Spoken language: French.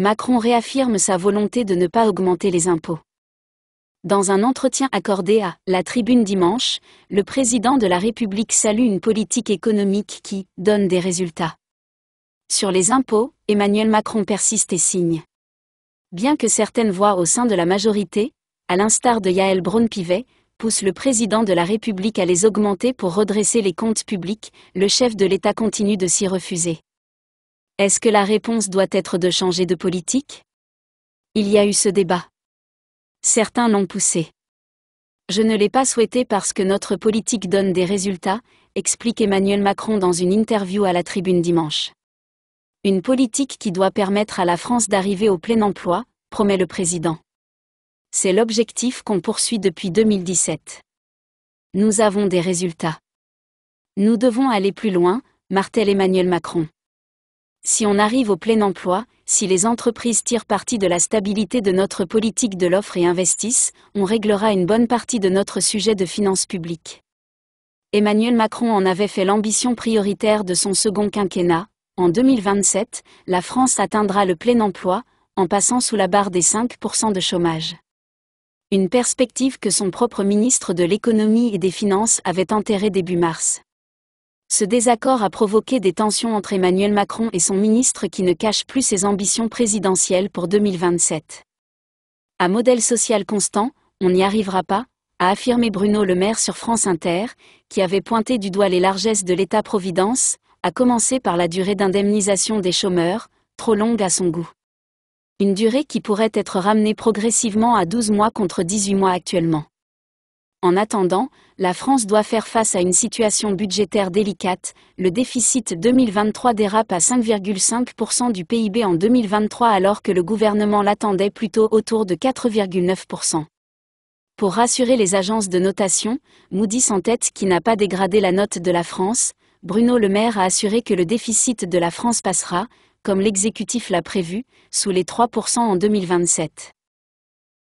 Macron réaffirme sa volonté de ne pas augmenter les impôts. Dans un entretien accordé à La Tribune dimanche, le président de la République salue une politique économique qui donne des résultats. Sur les impôts, Emmanuel Macron persiste et signe. Bien que certaines voix au sein de la majorité, à l'instar de Yael Braun-Pivet, poussent le président de la République à les augmenter pour redresser les comptes publics, le chef de l'État continue de s'y refuser. Est-ce que la réponse doit être de changer de politique Il y a eu ce débat. Certains l'ont poussé. Je ne l'ai pas souhaité parce que notre politique donne des résultats, explique Emmanuel Macron dans une interview à la tribune dimanche. Une politique qui doit permettre à la France d'arriver au plein emploi, promet le président. C'est l'objectif qu'on poursuit depuis 2017. Nous avons des résultats. Nous devons aller plus loin, martèle Emmanuel Macron si on arrive au plein emploi, si les entreprises tirent parti de la stabilité de notre politique de l'offre et investissent, on réglera une bonne partie de notre sujet de finances publiques. Emmanuel Macron en avait fait l'ambition prioritaire de son second quinquennat. En 2027, la France atteindra le plein emploi, en passant sous la barre des 5% de chômage. Une perspective que son propre ministre de l'économie et des finances avait enterrée début mars. Ce désaccord a provoqué des tensions entre Emmanuel Macron et son ministre qui ne cache plus ses ambitions présidentielles pour 2027. À modèle social constant, on n'y arrivera pas, a affirmé Bruno Le Maire sur France Inter, qui avait pointé du doigt les largesses de l'État-providence, à commencer par la durée d'indemnisation des chômeurs, trop longue à son goût. Une durée qui pourrait être ramenée progressivement à 12 mois contre 18 mois actuellement. En attendant, la France doit faire face à une situation budgétaire délicate, le déficit 2023 dérape à 5,5% du PIB en 2023 alors que le gouvernement l'attendait plutôt autour de 4,9%. Pour rassurer les agences de notation, Moody's en tête qui n'a pas dégradé la note de la France, Bruno Le Maire a assuré que le déficit de la France passera, comme l'exécutif l'a prévu, sous les 3% en 2027.